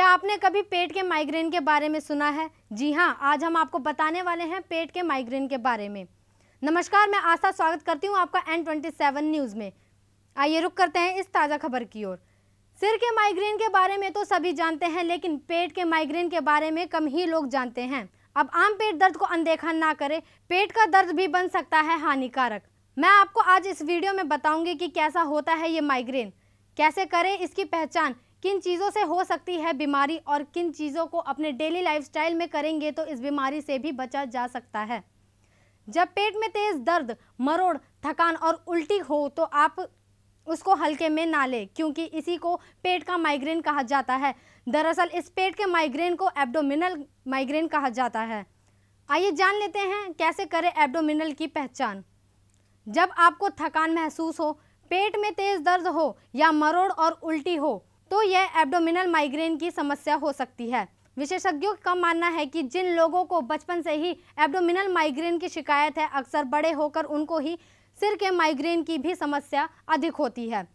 क्या आपने कभी पेट के माइग्रेन के बारे में सुना है जी हाँ आज हम आपको बताने वाले हैं पेट के माइग्रेन के बारे में नमस्कार मैं आशा स्वागत करती हूँ आपका एन ट्वेंटी सेवन न्यूज़ में आइए रुक करते हैं इस ताज़ा खबर की ओर सिर के माइग्रेन के बारे में तो सभी जानते हैं लेकिन पेट के माइग्रेन के बारे में कम ही लोग जानते हैं अब आम पेट दर्द को अनदेखा ना करें पेट का दर्द भी बन सकता है हानिकारक मैं आपको आज इस वीडियो में बताऊंगी कि कैसा होता है ये माइग्रेन कैसे करें इसकी पहचान किन चीज़ों से हो सकती है बीमारी और किन चीज़ों को अपने डेली लाइफस्टाइल में करेंगे तो इस बीमारी से भी बचा जा सकता है जब पेट में तेज़ दर्द मरोड़ थकान और उल्टी हो तो आप उसको हल्के में ना लें क्योंकि इसी को पेट का माइग्रेन कहा जाता है दरअसल इस पेट के माइग्रेन को एब्डोमिनल माइग्रेन कहा जाता है आइए जान लेते हैं कैसे करें एब्डोमिनल की पहचान जब आपको थकान महसूस हो पेट में तेज़ दर्द हो या मरोड़ और उल्टी हो तो यह एब्डोमिनल माइग्रेन की समस्या हो सकती है विशेषज्ञों का मानना है कि जिन लोगों को बचपन से ही एब्डोमिनल माइग्रेन की शिकायत है अक्सर बड़े होकर उनको ही सिर के माइग्रेन की भी समस्या अधिक होती है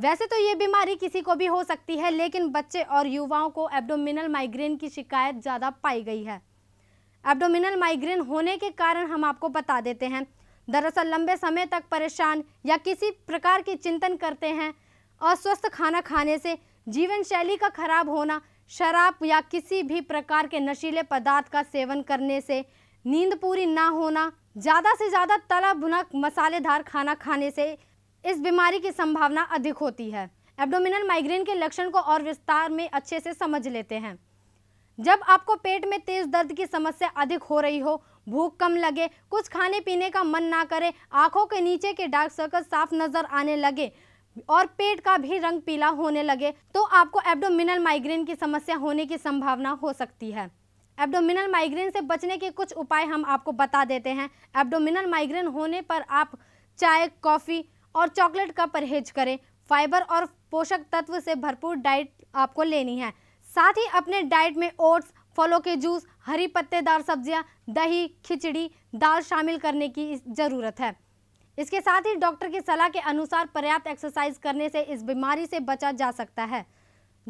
वैसे तो ये बीमारी किसी को भी हो सकती है लेकिन बच्चे और युवाओं को एब्डोमिनल माइग्रेन की शिकायत ज़्यादा पाई गई है एब्डोमिनल माइग्रेन होने के कारण हम आपको बता देते हैं दरअसल लंबे समय तक परेशान या किसी प्रकार की चिंतन करते हैं अस्वस्थ खाना खाने से जीवन शैली का खराब होना शराब या किसी भी प्रकार के नशीले पदार्थ का सेवन करने से नींद पूरी ना होना ज़्यादा से ज़्यादा तला भुनक मसालेदार खाना खाने से इस बीमारी की संभावना अधिक होती है एब्डोमिनल माइग्रेन के लक्षण को और विस्तार में अच्छे से समझ लेते हैं जब आपको पेट में तेज दर्द की समस्या अधिक हो रही हो भूख कम लगे कुछ खाने पीने का मन ना करे आंखों के नीचे के डार्क सर्कल साफ नजर आने लगे और पेट का भी रंग पीला होने लगे तो आपको एब्डोमिनल माइग्रेन की समस्या होने की संभावना हो सकती है एब्डोमिनल माइग्रेन से बचने के कुछ उपाय हम आपको बता देते हैं एब्डोमिनल माइग्रेन होने पर आप चाय कॉफ़ी और चॉकलेट का परहेज करें फाइबर और पोषक तत्व से भरपूर डाइट आपको लेनी है साथ ही अपने डाइट में ओट्स फलों के जूस हरी पत्तेदार सब्जियां, दही खिचड़ी दाल शामिल करने की ज़रूरत है इसके साथ ही डॉक्टर की सलाह के अनुसार पर्याप्त एक्सरसाइज करने से इस बीमारी से बचा जा सकता है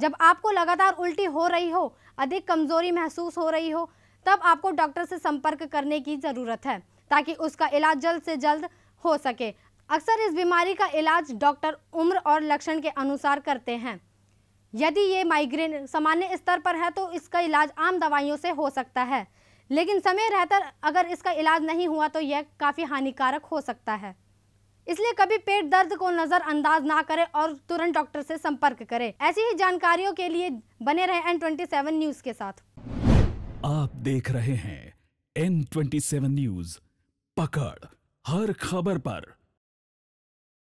जब आपको लगातार उल्टी हो रही हो अधिक कमजोरी महसूस हो रही हो तब आपको डॉक्टर से संपर्क करने की ज़रूरत है ताकि उसका इलाज जल्द से जल्द हो सके अक्सर इस बीमारी का इलाज डॉक्टर उम्र और लक्षण के अनुसार करते हैं यदि ये माइग्रेन सामान्य स्तर पर है तो इसका इलाज आम दवाइयों से हो सकता है लेकिन समय रहता अगर इसका इलाज नहीं हुआ तो यह काफ़ी हानिकारक हो सकता है इसलिए कभी पेट दर्द को नज़रअंदाज ना करें और तुरंत डॉक्टर से संपर्क करें ऐसी ही जानकारियों के लिए बने रहें एन ट्वेंटी सेवन न्यूज के साथ आप देख रहे हैं एन ट्वेंटी सेवन न्यूज पकड़ हर खबर पर